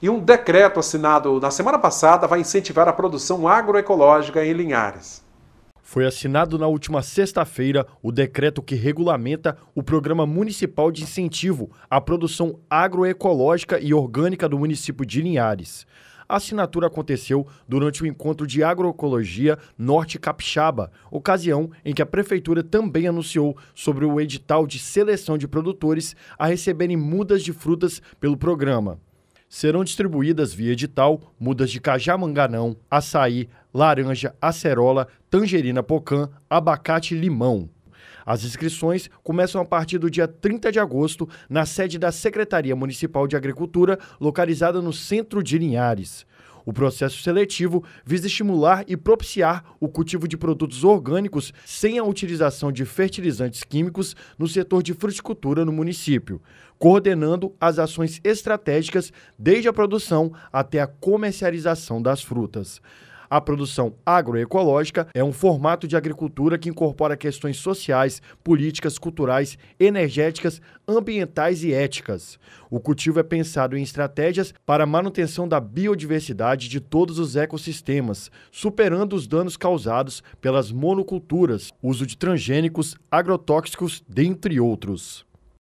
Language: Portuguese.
E um decreto assinado na semana passada vai incentivar a produção agroecológica em Linhares. Foi assinado na última sexta-feira o decreto que regulamenta o Programa Municipal de Incentivo à Produção Agroecológica e Orgânica do município de Linhares. A assinatura aconteceu durante o encontro de agroecologia Norte Capixaba, ocasião em que a prefeitura também anunciou sobre o edital de seleção de produtores a receberem mudas de frutas pelo programa serão distribuídas via edital mudas de cajá-manganão, açaí, laranja, acerola, tangerina pocã, abacate e limão. As inscrições começam a partir do dia 30 de agosto na sede da Secretaria Municipal de Agricultura, localizada no centro de Linhares. O processo seletivo visa estimular e propiciar o cultivo de produtos orgânicos sem a utilização de fertilizantes químicos no setor de fruticultura no município, coordenando as ações estratégicas desde a produção até a comercialização das frutas. A produção agroecológica é um formato de agricultura que incorpora questões sociais, políticas, culturais, energéticas, ambientais e éticas. O cultivo é pensado em estratégias para a manutenção da biodiversidade de todos os ecossistemas, superando os danos causados pelas monoculturas, uso de transgênicos, agrotóxicos, dentre outros.